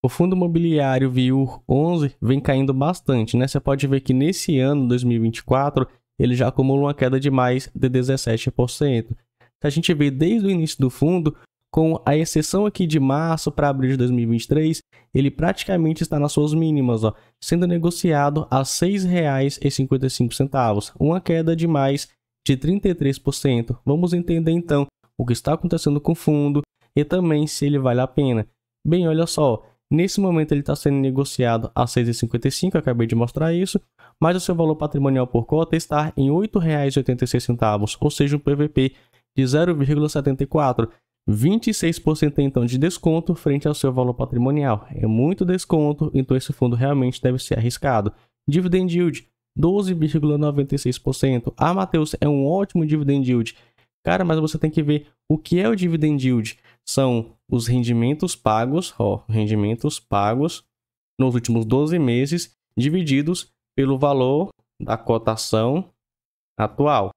O fundo imobiliário VIUR 11 vem caindo bastante, né? Você pode ver que nesse ano, 2024, ele já acumula uma queda de mais de 17%. A gente vê desde o início do fundo, com a exceção aqui de março para abril de 2023, ele praticamente está nas suas mínimas, ó, sendo negociado a R$ 6,55, uma queda de mais de 33%. Vamos entender então o que está acontecendo com o fundo e também se ele vale a pena. Bem, olha só, Nesse momento ele está sendo negociado a R$ 6,55, acabei de mostrar isso, mas o seu valor patrimonial por cota está em R$ 8,86, ou seja, um PVP de 0,74, 26% então de desconto frente ao seu valor patrimonial. É muito desconto, então esse fundo realmente deve ser arriscado. Dividend yield 12,96%. Ah, Matheus, é um ótimo dividend yield. Cara, mas você tem que ver o que é o dividend yield. São os rendimentos pagos, ó, rendimentos pagos nos últimos 12 meses divididos pelo valor da cotação atual.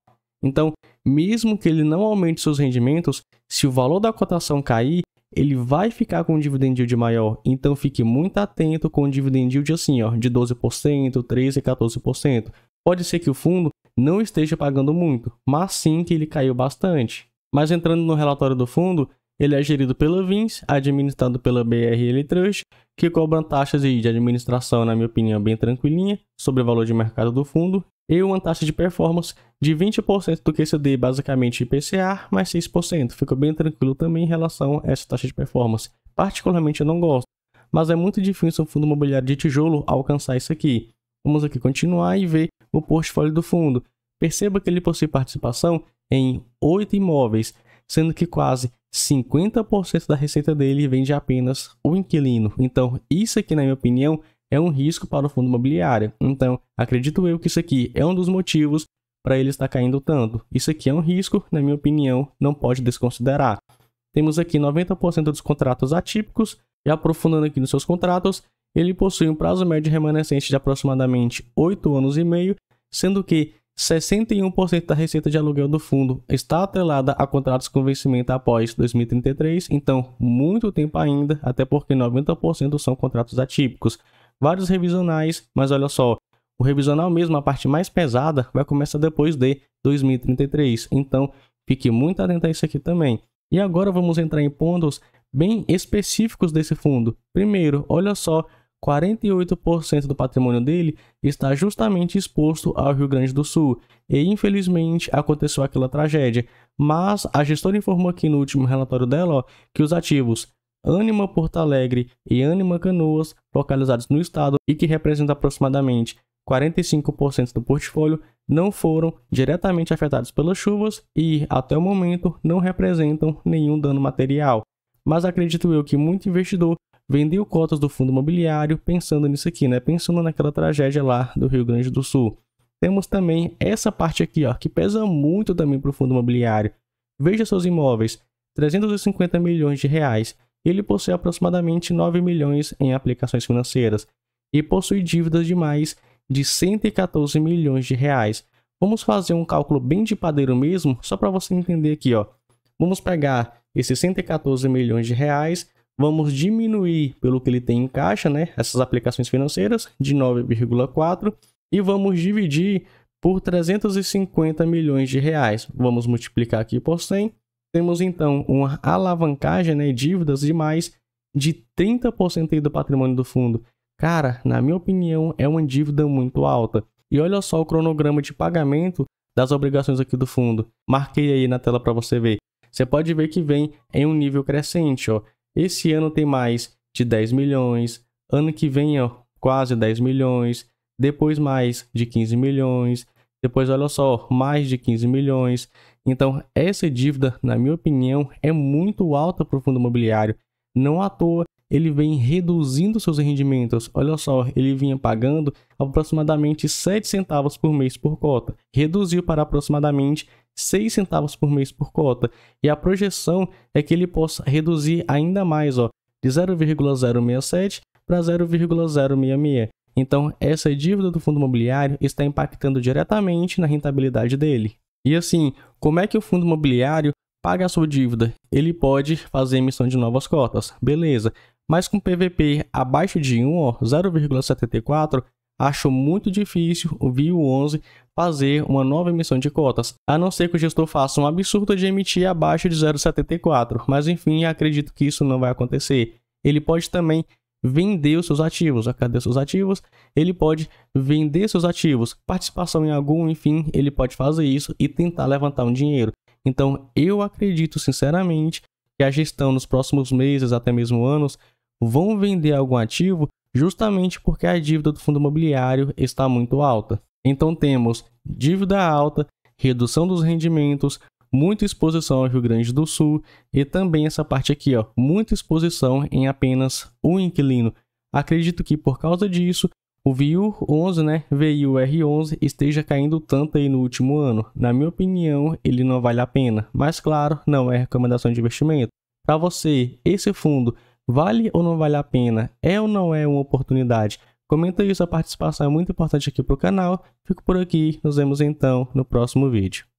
Então, mesmo que ele não aumente seus rendimentos, se o valor da cotação cair, ele vai ficar com um dividend yield maior. Então, fique muito atento com o dividend yield assim, ó, de 12%, 13%, 14%. Pode ser que o fundo não esteja pagando muito, mas sim que ele caiu bastante. Mas entrando no relatório do fundo, ele é gerido pela Vins, administrado pela BRL Trust, que cobram taxas de administração, na minha opinião, bem tranquilinha, sobre o valor de mercado do fundo, e uma taxa de performance de 20% do QCD, basicamente IPCA, mais 6%. Fica bem tranquilo também em relação a essa taxa de performance. Particularmente eu não gosto, mas é muito difícil um fundo imobiliário de tijolo alcançar isso aqui. Vamos aqui continuar e ver o portfólio do fundo. Perceba que ele possui participação em 8 imóveis, sendo que quase 50% da receita dele vem de apenas o inquilino. Então, isso aqui, na minha opinião, é um risco para o fundo imobiliário. Então, acredito eu que isso aqui é um dos motivos para ele estar caindo tanto. Isso aqui é um risco, na minha opinião, não pode desconsiderar. Temos aqui 90% dos contratos atípicos, e aprofundando aqui nos seus contratos, ele possui um prazo médio remanescente de aproximadamente 8 anos e meio, sendo que 61% da receita de aluguel do fundo está atrelada a contratos com vencimento após 2033, então muito tempo ainda, até porque 90% são contratos atípicos. Vários revisionais, mas olha só, o revisional mesmo, a parte mais pesada, vai começar depois de 2033, então fique muito atento a isso aqui também. E agora vamos entrar em pontos bem específicos desse fundo. Primeiro, olha só 48% do patrimônio dele está justamente exposto ao Rio Grande do Sul, e infelizmente aconteceu aquela tragédia. Mas a gestora informou aqui no último relatório dela ó, que os ativos Anima Porto Alegre e Anima Canoas, localizados no estado e que representam aproximadamente 45% do portfólio, não foram diretamente afetados pelas chuvas e, até o momento, não representam nenhum dano material. Mas acredito eu que muito investidor vendeu cotas do fundo imobiliário pensando nisso aqui, né? Pensando naquela tragédia lá do Rio Grande do Sul. Temos também essa parte aqui, ó, que pesa muito também para o fundo imobiliário. Veja seus imóveis, 350 milhões de reais. Ele possui aproximadamente 9 milhões em aplicações financeiras e possui dívidas de mais de 114 milhões de reais. Vamos fazer um cálculo bem de padeiro mesmo, só para você entender aqui, ó. Vamos pegar esses 114 milhões de reais, vamos diminuir pelo que ele tem em caixa, né, essas aplicações financeiras, de 9,4 e vamos dividir por 350 milhões de reais. Vamos multiplicar aqui por 100. Temos então uma alavancagem, né, dívidas de mais de 30% do patrimônio do fundo. Cara, na minha opinião, é uma dívida muito alta. E olha só o cronograma de pagamento das obrigações aqui do fundo. Marquei aí na tela para você ver. Você pode ver que vem em um nível crescente, ó. Esse ano tem mais de 10 milhões, ano que vem ó, quase 10 milhões, depois mais de 15 milhões, depois olha só, mais de 15 milhões. Então, essa dívida, na minha opinião, é muito alta para o fundo imobiliário. Não à toa ele vem reduzindo seus rendimentos. Olha só, ele vinha pagando aproximadamente 7 centavos por mês por cota, reduziu para aproximadamente 6 centavos por mês por cota, e a projeção é que ele possa reduzir ainda mais, ó, de 0,067 para 0,066. Então, essa dívida do fundo imobiliário está impactando diretamente na rentabilidade dele. E assim, como é que o fundo imobiliário paga a sua dívida? Ele pode fazer emissão de novas cotas, beleza, mas com PVP abaixo de 1, 0,74, acho muito difícil o VIO 11 fazer uma nova emissão de cotas, a não ser que o gestor faça um absurdo de emitir abaixo de 0,74, mas enfim, acredito que isso não vai acontecer. Ele pode também vender os seus ativos, a ah, cadê seus ativos? Ele pode vender seus ativos, participação em algum, enfim, ele pode fazer isso e tentar levantar um dinheiro. Então, eu acredito sinceramente que a gestão nos próximos meses, até mesmo anos, vão vender algum ativo justamente porque a dívida do fundo imobiliário está muito alta. Então temos dívida alta, redução dos rendimentos, muita exposição ao Rio Grande do Sul e também essa parte aqui, ó, muita exposição em apenas um inquilino. Acredito que por causa disso, o VIU11, né, viu 11 esteja caindo tanto aí no último ano. Na minha opinião, ele não vale a pena, mas claro, não é recomendação de investimento. Para você, esse fundo Vale ou não vale a pena? É ou não é uma oportunidade? Comenta aí, sua participação é muito importante aqui para o canal. Fico por aqui, nos vemos então no próximo vídeo.